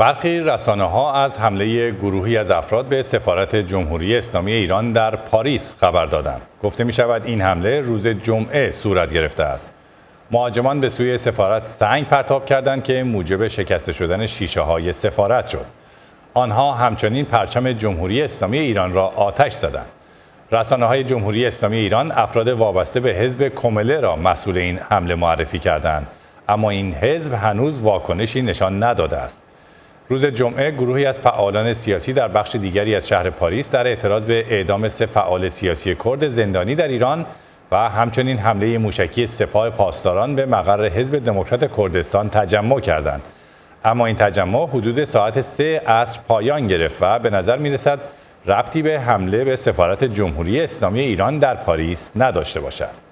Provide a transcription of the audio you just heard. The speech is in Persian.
برخی رسانه ها از حمله گروهی از افراد به سفارت جمهوری اسلامی ایران در پاریس خبر دادند. گفته می این حمله روز جمعه صورت گرفته است. مهاجمان به سوی سفارت سنگ پرتاب کردند که موجب شکست شدن شیشه های سفارت شد. آنها همچنین پرچم جمهوری اسلامی ایران را آتش زدند. رسانه های جمهوری اسلامی ایران افراد وابسته به حزب کمله را مسئول این حمله معرفی کردند اما این حزب هنوز واکنشی نشان نداده است. روز جمعه گروهی از فعالان سیاسی در بخش دیگری از شهر پاریس در اعتراض به اعدام سه فعال سیاسی کرد زندانی در ایران و همچنین حمله موشکی سپاه پاسداران به مقر حزب دموکرات کردستان تجمع کردند اما این تجمع حدود ساعت سه عصر پایان گرفت و به نظر می رسد ربطی به حمله به سفارت جمهوری اسلامی ایران در پاریس نداشته باشد